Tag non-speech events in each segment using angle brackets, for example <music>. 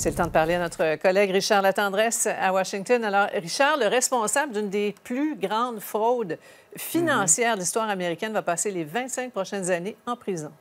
C'est le temps de parler à notre collègue Richard Latendresse à Washington. Alors, Richard, le responsable d'une des plus grandes fraudes financières de l'histoire américaine, va passer les 25 prochaines années en prison.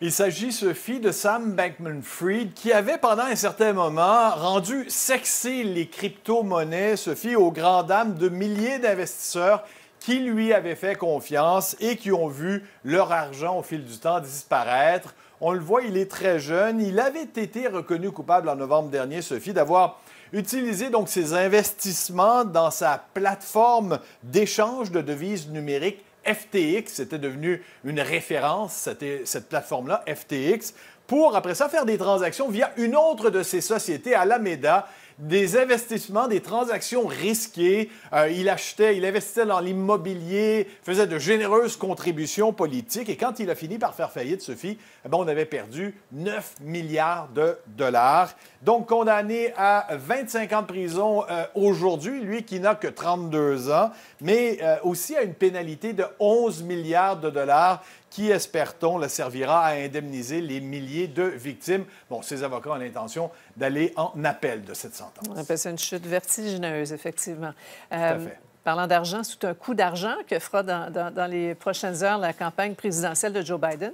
Il s'agit, Sophie, de Sam Bankman-Fried, qui avait pendant un certain moment rendu sexy les crypto-monnaies, Sophie, aux grands dames de milliers d'investisseurs qui lui avaient fait confiance et qui ont vu leur argent au fil du temps disparaître. On le voit, il est très jeune. Il avait été reconnu coupable en novembre dernier, Sophie, d'avoir utilisé donc ses investissements dans sa plateforme d'échange de devises numériques FTX. C'était devenu une référence, cette, cette plateforme-là, FTX, pour après ça faire des transactions via une autre de ses sociétés, Alameda, des investissements, des transactions risquées. Euh, il achetait, il investissait dans l'immobilier, faisait de généreuses contributions politiques. Et quand il a fini par faire faillite, Sophie, eh ben, on avait perdu 9 milliards de dollars. Donc, condamné à 25 ans de prison euh, aujourd'hui, lui qui n'a que 32 ans, mais euh, aussi à une pénalité de 11 milliards de dollars qui, espère-t-on, le servira à indemniser les milliers de victimes. Bon, ces avocats ont l'intention d'aller en appel de cette sentence. On appelle ça une chute vertigineuse, effectivement. Tout euh, Parlant d'argent, c'est un coup d'argent que fera dans les prochaines heures la campagne présidentielle de Joe Biden.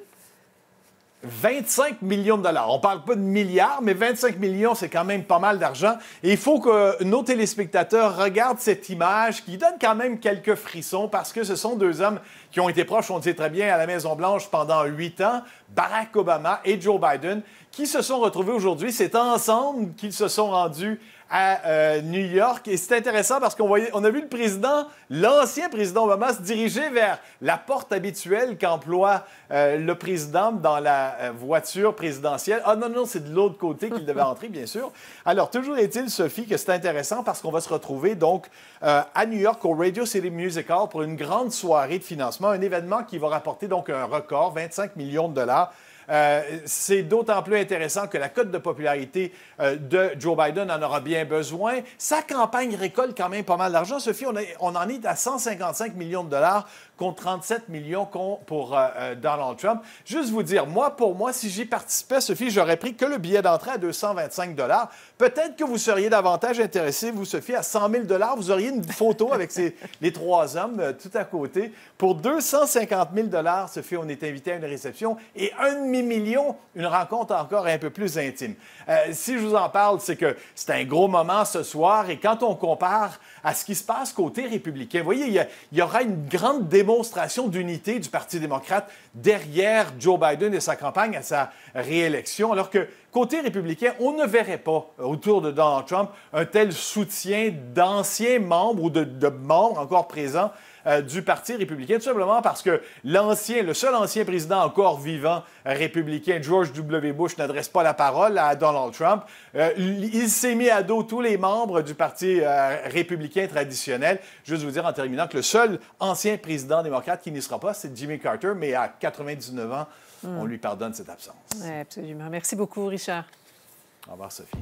25 millions de dollars. On ne parle pas de milliards, mais 25 millions, c'est quand même pas mal d'argent. Et il faut que nos téléspectateurs regardent cette image qui donne quand même quelques frissons parce que ce sont deux hommes qui ont été proches, on le très bien, à la Maison-Blanche pendant huit ans, Barack Obama et Joe Biden, qui se sont retrouvés aujourd'hui. C'est ensemble qu'ils se sont rendus à euh, New York. Et c'est intéressant parce qu'on voyait, on a vu le président, l'ancien président Obama, se diriger vers la porte habituelle qu'emploie euh, le président dans la euh, voiture présidentielle. Ah non, non, c'est de l'autre côté qu'il devait <laughs> entrer, bien sûr. Alors, toujours est-il, Sophie, que c'est intéressant parce qu'on va se retrouver donc à New York au Radio City Music Hall pour une grande soirée de financement, un événement qui va rapporter donc un record, 25 millions de dollars. Euh, c'est d'autant plus intéressant que la cote de popularité euh, de Joe Biden en aura bien besoin. Sa campagne récolte quand même pas mal d'argent. Sophie, on, on en est à 155 millions de dollars contre 37 millions pour euh, Donald Trump. Juste vous dire, moi, pour moi, si j'y participais, Sophie, j'aurais pris que le billet d'entrée à 225 dollars. Peut-être que vous seriez davantage intéressé, vous, Sophie, à 100 000 dollars. Vous auriez une photo avec <laughs> les trois hommes tout à côté. Pour 250 000 dollars, Sophie, on est invité à une réception et un. million millions, une rencontre encore un peu plus intime. Euh, si je vous en parle, c'est que c'est un gros moment ce soir et quand on compare à ce qui se passe côté républicain, vous voyez, il y, aura une grande démonstration d'unité du Parti démocrate derrière Joe Biden et sa campagne à sa réélection, alors que côté républicain, on ne verrait pas autour de Donald Trump un tel soutien d'anciens membres ou de membres encore présents euh, du Parti républicain, tout simplement parce que l'ancien, le seul ancien président encore vivant républicain, George W. Bush, n'adresse pas la parole à Donald Trump. Euh, il s'est mis à dos tous les membres du Parti euh, républicain traditionnel. Juste vous dire en terminant que le seul ancien président démocrate qui n'y sera pas, c'est Jimmy Carter, mais à 99 ans, hmm. on lui pardonne cette absence. absolument. Merci beaucoup, Richard. Au revoir, Sophie.